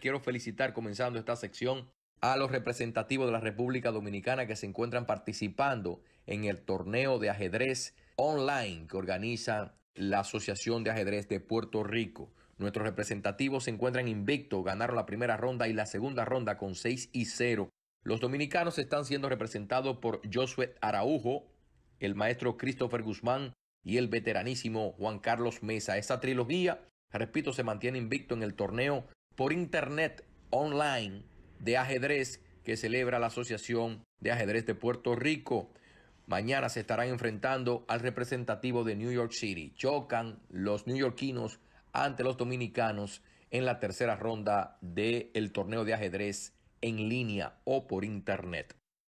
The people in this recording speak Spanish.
quiero felicitar comenzando esta sección a los representativos de la República Dominicana que se encuentran participando en el torneo de ajedrez online que organiza la Asociación de Ajedrez de Puerto Rico. Nuestros representativos se encuentran invictos, ganaron la primera ronda y la segunda ronda con 6 y 0. Los dominicanos están siendo representados por Josué Araujo, el maestro Christopher Guzmán y el veteranísimo Juan Carlos Mesa. Esta trilogía, repito, se mantiene invicto en el torneo por internet online de ajedrez que celebra la Asociación de Ajedrez de Puerto Rico. Mañana se estarán enfrentando al representativo de New York City. Chocan los neoyorquinos ante los dominicanos en la tercera ronda del torneo de ajedrez en línea o por internet.